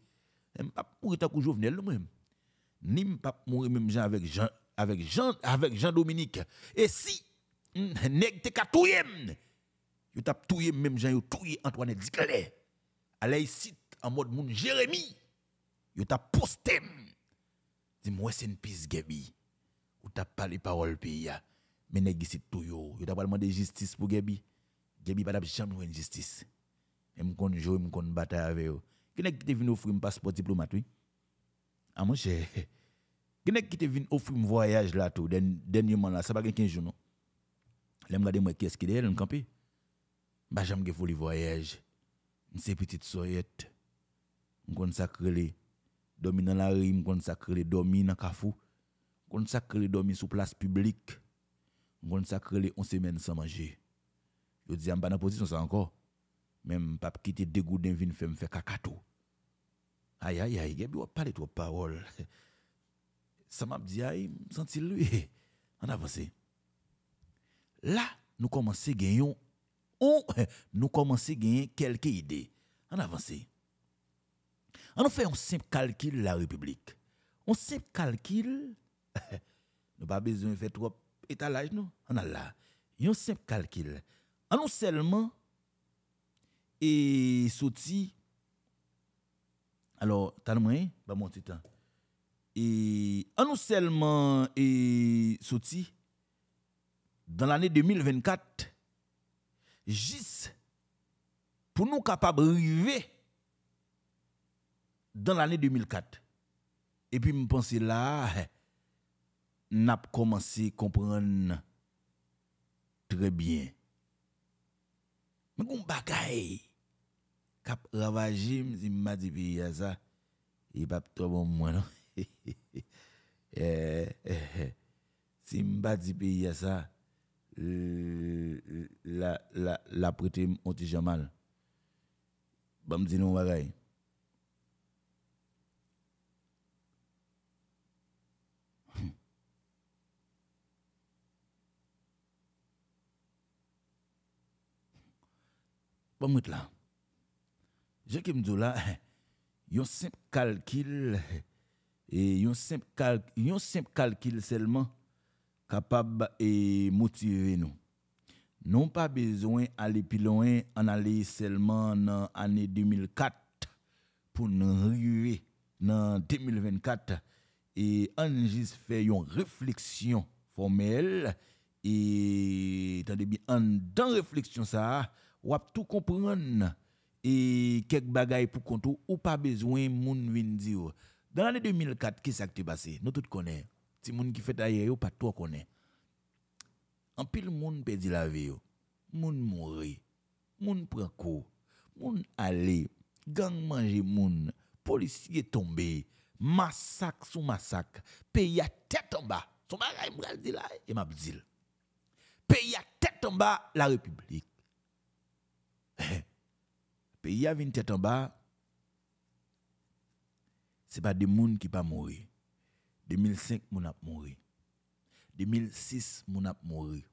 Je pas mourir tant que Jovenel le même Ni pas mourir même Jean avec Jean avec Jean avec Jean Dominique. Et si mm, nèg te ka touyer, mm, yo t'a touyer même Jean yo touyer Antoine Diclé. Allez ici en mode moun Jérémy. Yo t'a posté mm. Zim wese n pis gebi. Ou ta pali parol pi ya. Men e gisi tou yo. Yo ta palman de jistis pou gebi. Gebi pa da bi chan wen jistis. E mkon jou, mkon bata ave yo. Kene ki te vin ofri mpasport diplomatwi? A ah, monshe. Kene ki te vin ofri mvoyaj la tou den yoman la? Sabak enkin jouno. Lem gade mwen keskide el mkanpi. Bajan mge foli voyaj. Mse pitit soyet. Mkon sakre li. dormi dans la rue, me le dormi dans kafou, consacrer dormi sur place publique, consacrer 11 semaine sans manger. Je dis en pas dans position ça encore. Même pas quitter dégoût d'un vin faire me tout. cacato. Aïe aïe aïe, il doit parler trop parole. Ça m'a dit aïe, senti lui en avance. Là, nous commençons à gagner nous commençons à gagner quelques idées. En avance. On fait un simple calcul la République. Un simple calcul, nous pas besoin de faire trop étalage, non? On a là. Un simple calcul. On seulement et sorti. Alors, t'as le moyen, bah mon temps. Et on seulement et sorti dans l'année 2024 juste pour nous capables vivre dans l'année 2004. Et puis, je pense là, n'a commencé à comprendre très bien. Mais qu'on bagaille, cap ravagé, je me dis, je pas bon eh, eh, eh. Si je euh, la, la, la mal. Je me Bon, moi, là. Je qui me dis là, un simple calcul, et un simple, calcul, un simple calcul seulement capable de motiver nous. Non pas besoin d'aller plus loin, en aller seulement dans l'année 2004 pour nous arriver dans 2024 et on juste fait une réflexion formelle et dans bien en dans réflexion ça ou tout comprendre et quelques bagailles pour compte ou pas besoin moun vin dire. Dans l'année 2004, qu'est-ce qui s'est passé Nous tous connaissons. Si moun qui fait ailleurs, pas tout connaît. En pile moun di la vie, moun mouri, moun prend moun aller, gang manger moun, policier tombé, massacre sous massacre, pays à tête en bas. Son bagay m'a dit là et m'a dit. Pays à tête en bas la République il y a une tête en bas, ce n'est pas des gens qui pas mourir. 2005, moun ap mourir 2006, moun ap mourir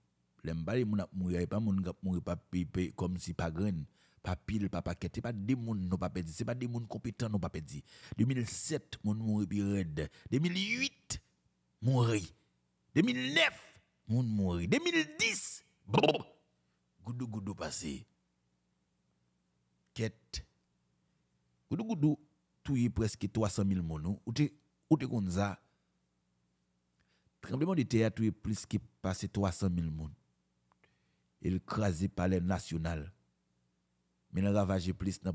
L'embali moun ap a pas moun ap mourir pas pipe comme si pas grain, pas pile, pas paquet, c'est pas des moun non pas Ce c'est pas des gens compétents non pas perdit. 2007, moun mourir. Puis red. 2008, mourir 2009, moun mourir 2010, goudou goudou passé enquête. Ou goudou, presque 300 000 Ou te, ou Tremblement de terre, plus que 300 000 Il crasé par les national. Mais il plus dans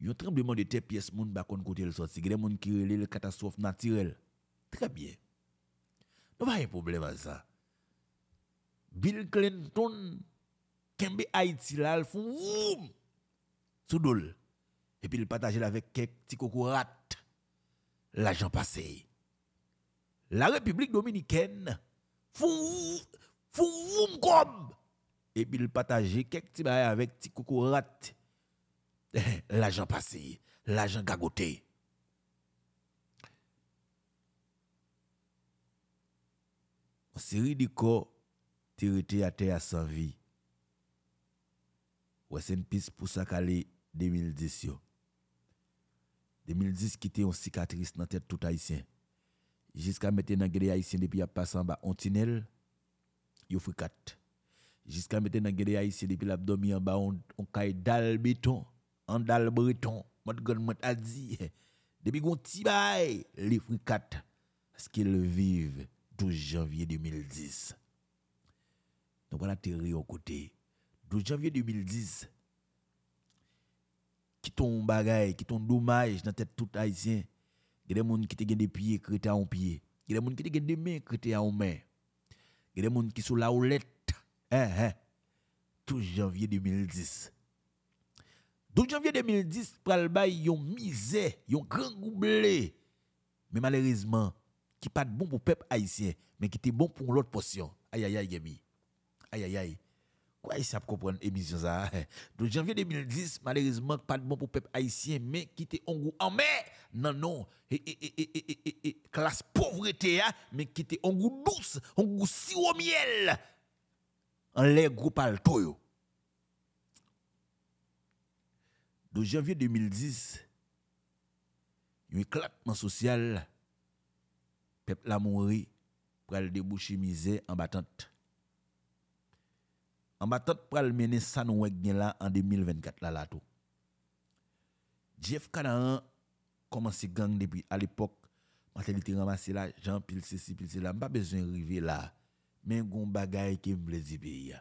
Il y tremblement de terre, pièce moun kote le Très bien. Nous pas de problème à ça. Bill Clinton Kembe Haïti là, le font sous Et puis il partage avec quelques petits cocorates, L'argent passé. La République dominicaine Fou... woum, comme et puis il partage quelques petits avec petits cocorates, L'argent passé, L'agent gagoté. En série de corps tirés à terre sans vie c'est une piste pour en 2010. Yo. 2010 qui était une cicatrice dans la tête tout haïtien. Jusqu'à maintenant, les haïtien depuis qu'ils passé en bas, on tunnel, ils fait 4. Jusqu'à maintenant, les haïtien depuis l'abdomen en bas, on, caille dal béton, en dal breton. Mot mot dit, depuis qu'on Il les fait 4. Parce qu'ils vivent 12 janvier 2010. Donc voilà, t'es au côté de janvier 2010, qui ton bagaille, qui ton dommage dans tête tout haïtien. Il y a des gens qui te gènent des pieds, qui te en pieds. Il y a des gens qui te gènent des mains, qui te en mains. Il y a des gens qui sont la houlette. Hein, hein. Tout janvier 2010. 12 janvier 2010, pral ils ont misé, ils ont grand goublé. Mais malheureusement, qui pas bon pour le peuple haïtien, mais qui était bon pour l'autre portion. Aïe, aïe, aïe, Aïe, aïe, aïe. Quoi, ils savent comprendre l'émission ça? De janvier 2010, malheureusement, pas de bon pour peuple haïtien, mais qui était en goût en mer, non, non, et, et, et, classe pauvreté, hein, mais qui était en goût douce, en goût si au miel, en les groupes alto. De janvier 2010, un éclatement social, peuple la mourir pour aller déboucher misère en battante en battant pral mener ça nous là en 2024 là là tout Jeff Canaan commencé gang depuis à l'époque était ramassé là Jean pile ceci pile cela pas besoin arriver là mais gon bagaille qui me plaisir pays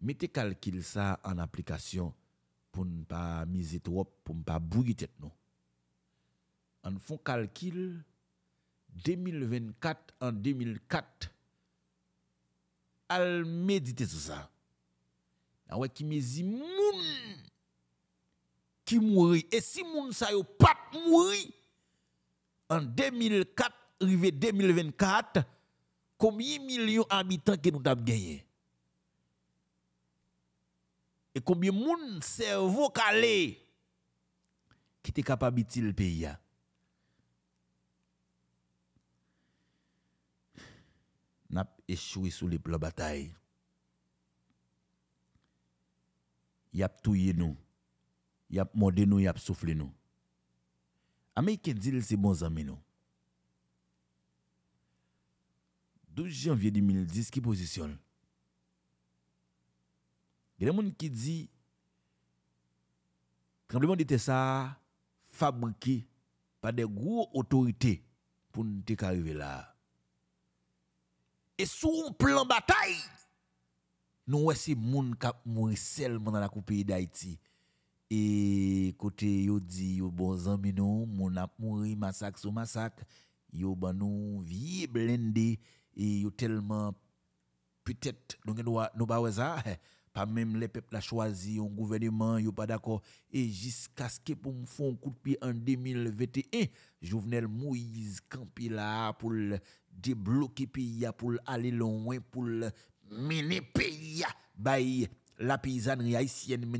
mettez calcul ça en application pour ne pas miser trop pour ne pas bouger tête nous on fait calcul 2024 en 2004 al méditer sur ça ah ouais qui mezi moun qui mourit et si moun sa yo pas mourit en 2004 arrivé 2024 combien millions d'habitants que nous avons gagné et combien moun cerveau calé qui te capable de le pays hein? nap e choui sou li plo batay. Yap touye nou, yap mode nou, yap soufle nou. Amey ke dil se bon zame nou. 12 janvye 2010 ki pozisyon. Gremoun ki di, kremoun di te sa, a fabke pa de gwo otorite pou n te karive la. Et sous un plan bataille, nous c'est moun kap mouri seulement dans la coupe d'Haïti. Et côté yo di yo bon zami nou, moun ap mouri massacre sous massacre, yo ban nou vie blende et yo tellement peut-être donc nous pas ça pas même les peuples la choisi un gouvernement yo pas d'accord et jusqu'à ce que pour me font un coup de pied en 2021 Jovenel Moïse campé là pour débloquer pays pour aller loin, pour mener pays à la paysannerie haïtienne,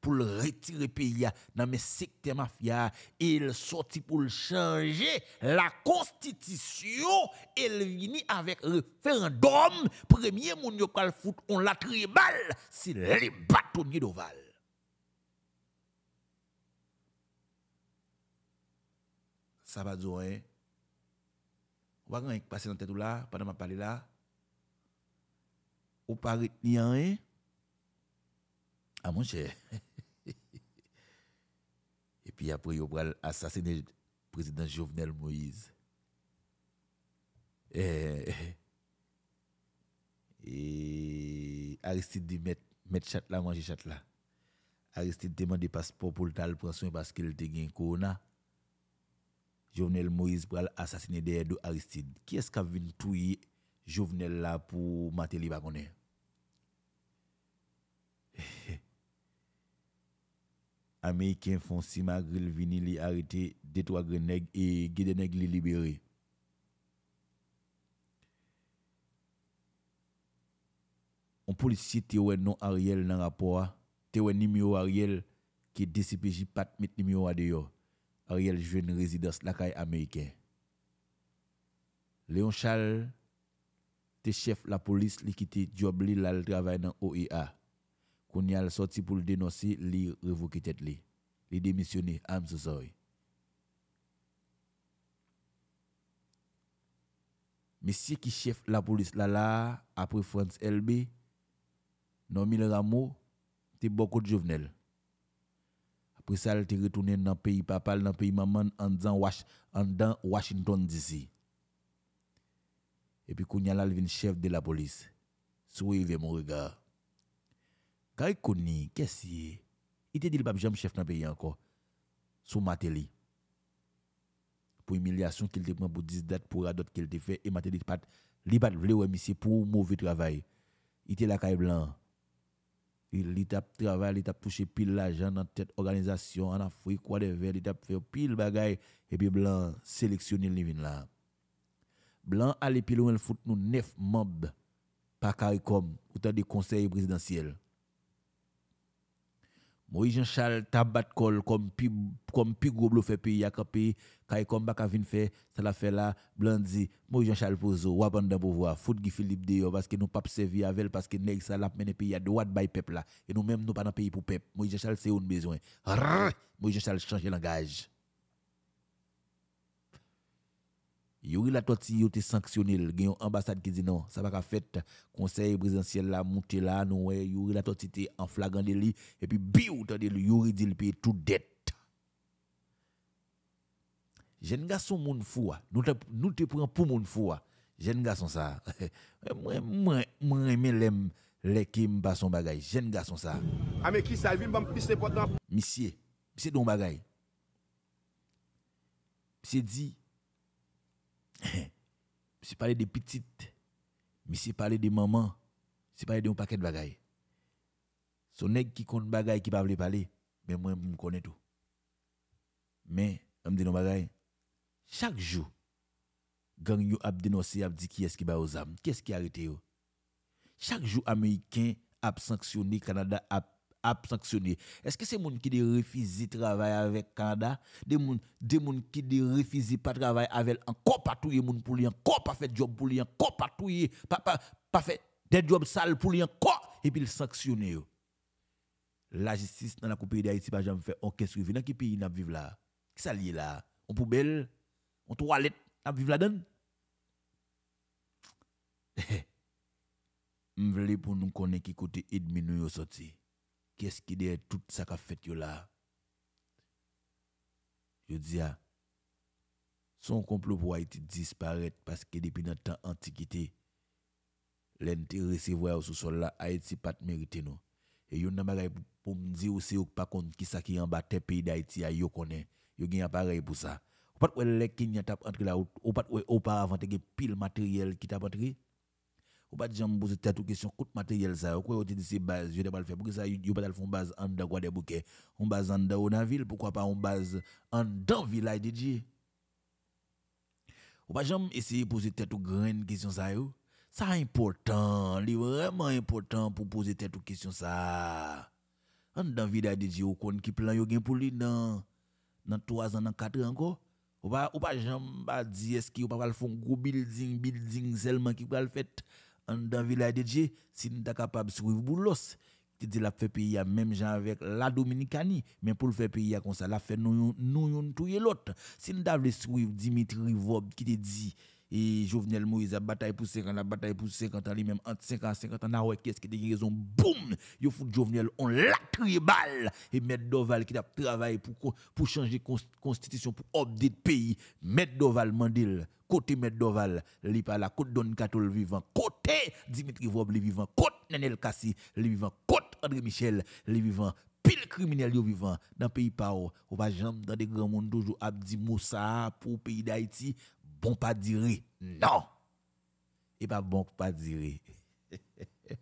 pour retirer pays dans mes secteurs mafia. Il sorti pour changer la constitution et vini avec référendum. Premier moun yo pral foot, on la tribal, c'est les bâtonniers d'Oval. Ça va dire, ou pas rien passer dans tête là pendant m'a parler là ou pas retenir rien à mon cher et puis après on va assassiner le président Jovenel Moïse et, eh, eh, eh. et Aristide dit mettre mettre chat là manger chat là Aristide demande passeport pour le prendre soin parce qu'il te gain corona Jovenel Moïse pour assassiner des deux Aristide. Qui est-ce qui a vu tuer Jovenel là pour mater les wagonnets? Américains font si malgré le vini li arrêté des trois grenèg et guide nèg li libéré. On policier te non Ariel dans rapport, te ouais numéro Ariel qui DCPJ pas met numéro dehors. Ariel jeune résidence la caille américain. Léon Charles te chef la police li quitté job li la travail dans OEA. y sorti pour le dénoncer, li révoqué tête li. Li démissionné, I'm so sorry. Monsieur qui chef la police là là après France LB, le Rameau, te beaucoup de jeunes. Pour ça, elle est retournée dans le pays papa, dans le pays maman, en dans Washington DC. Et puis, quand elle le chef de la police, souriez mon regard. Gary Kouni, qu'est-ce qu'il Il te dit le pape de chef dans le pays encore. Sous Matéli. Pour humiliation qu'il te prend pour 10 dates, pour d'autres qu'il te fait, et Matéli, il ne voulait pas pour mauvais travail. Il était là, Kaye Blanc. Il a travaillé, il a touché pile l'argent dans cette organisation en Afrique, quoi de verre, il a fait pile bagaille, et puis Blanc sélectionné le là. Blanc a été pile le nous neuf membres par CARICOM, dans des conseils présidentiels. Mwen jen chal tabat kol kom pi goblou fe pi yak api, kay kom bak avin fe, se la fe la, blan zi, mwen jen chal pou zo, waban da pou vwa, foud ki filip deyo, baske nou pap sevi avel, baske neg salap men epi, ya do ad bay pep la, e nou mem nou pan api ipou pep, mwen jen chal se ou n bezwen, harar, mwen jen chal chanje langaj. Yuri la toti yo te sanctionné, le ambassade qui dit non, ça va pas fait. Conseil présidentiel la monté là, nous Yuri la toti te en flagrant délit et puis biou tande Yuri dit le paye toute dette. Jeune garçon moun fou, nous te nous te prend pour moun fou. Jeune garçon ça. moi moi moi mais les les kim pas son bagage. Jeune garçon ça. Ah mais qui ça vient me pisser porte Monsieur, c'est don bagage. c'est dit c'est parlé des petites, mais c'est parler des mamans, c'est parlé de un paquet de bagailles. Son nèg qui compte bagaille qui pas parler, mais ben moi je connais tout. Mais on dit non bagaille. Chaque jour gang yo a dénoncé a dit qui est-ce qui va aux âmes, qui est-ce qui a arrêté yo. Chaque jour américain a sanctionné Canada a a sanctionné. Est-ce que c'est monde qui de travailler travail avec Canada, des monde des monde qui de refuser pas travail avec encore pas tout monde pour lui encore pas fait job pour lui encore pas pas pas fait des jobs sales pour lui encore et puis le sanctionner. La justice dans la pays d'Haïti pas jamais fait enquête qu'est-ce que dans qui pays n'a vivre là. Qui ça lié là On poubelle, on toilette, n'a vivre là-dedans. M'vle pour nous connaître qui côté Edmino sorti qu'est-ce qui est de tout ça qu'a fait là Je dis à ah, son complot pour Haïti disparaître parce que depuis notre temps antiquité l'entité recevoir sous sol là Haïti pas mérité nous et yon nan bagay pour me dire aussi ou pas contre qui ça qui en bas pays d'Haïti a ah, yo connaît yo pas appareil pour ça ou pas ou les qui pas entre là ou pas ou avant te pile matériel qui t'a entré ou pas de gens poser tête ou question coûte matériel ça quoi on dis c'est base je pas le faire pourquoi ça yo pas le faire base en dans quoi on base en dans la ville pourquoi pas on base en dans village de Dieu ou pas jamais essayer poser tête ou graine question ça yo ça important c'est vraiment important pour poser tête ou question ça en dans village de Dieu on connaît qui plan yo gain pour lui dans dans 3 ans dans 4 ans encore ou pas ou pas pas dire est-ce qu'il pas, faire un gros building building seulement qui va le faire dans le village de Dieu, si nous sommes capables de suivre Boulos, qui dit la fait pays même gens avec la Dominicanie, mais pour le faire pays comme ça, la fait nous nous l'autre. Si nous suivre Dimitri Vob qui dit et Jovenel Moïse a bataille pour 50 ans, la bataille pour 50 ans, lui-même entre 50 et 50 ans, ah ouais, qu'est-ce qui a raison, boum, yo fout Jovenel, on l'a balle, et M. Doval qui a travaillé pour, pour changer la constitution, pour update pays, M. Doval Mandil, côté M. Doval, li pas la côte Don le vivant, côté Dimitri Vob le vivant, côté Nenel Kassi le vivant, côté André Michel le vivant, pile criminel le vivant dans le pays pa ou, ou pas dans des grands monde toujours abdi Moussa pour pays d'Haïti Bon pa dire, nan. E pa bon pa dire.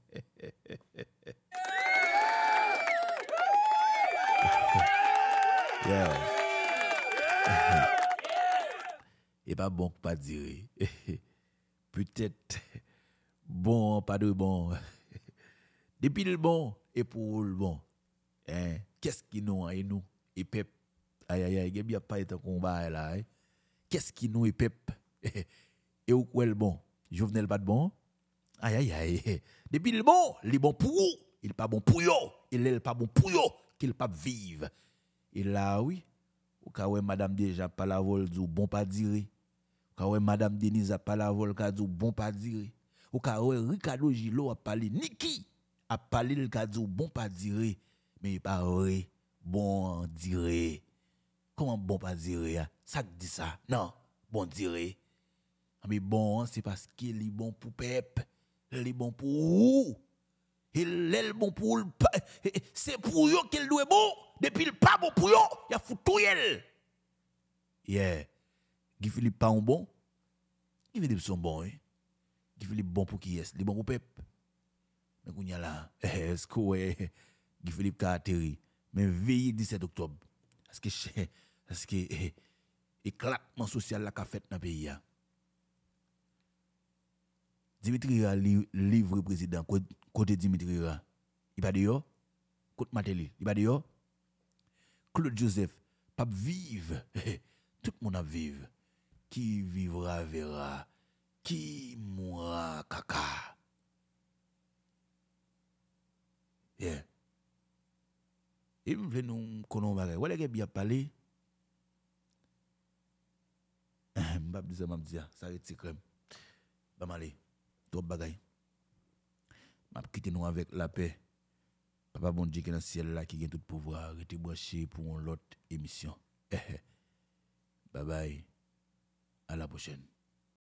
E pa bon pa dire. Pwetet, bon, pa de bon. Depil bon, epoul bon. Kèsk ki nou, e nou. E pep, ayayay, gebya paye ta konbay la e. qu'est-ce qui nous est pep et où est le bon Jovenel pas de bon aïe aïe aïe depuis le bon il est bon pour vous il pas bon pour vous. il n'est pas bon pour vous. qu'il pas vivre et là oui au cas madame déjà pas la vol du bon pas dire au cas madame Denise a pas la vol du bon pas dire au cas où Ricardo Gilo a parlé Niki a parlé le du bon pas dire mais pas vrai bon dire comment bon pas dire Sak di sa, nan, bon dire. Ami ah, bon, se paske li bon pou pep, li bon pou rou, li bon pou ou, se pou yo ke lue bon, depil pa bon pou yo, ya foutou yel. Ye, gifili pa ou bon, gifili son bon, gifili bon pou ki yes, li bon pou pep. Mwen kou nyalan, eskou we, gifili ka ateri, men veyi 17 oktob, aske che, aske e, éclatement social la qu'a fait dans le pays. Dimitri Ra livre président côté Dimitri Ra. Il pas dehors. Côté Mateli, il pas dehors. Claude Joseph, pas vive. Tout le monde a vive. Qui vivra verra. Qui mourra caca. Yeah. Et nous nous connaître. vous qui bien parlé. Mbap di se mbap di ya, sa re tsikrem Mbap male, to bagay Mbap kite nou avèk la pe Mbap mbap moun di ke nan siel la Ki gen tout pouvwa Reti mbap che pou moun lot emisyon Ehe, eh. babay A la pochèn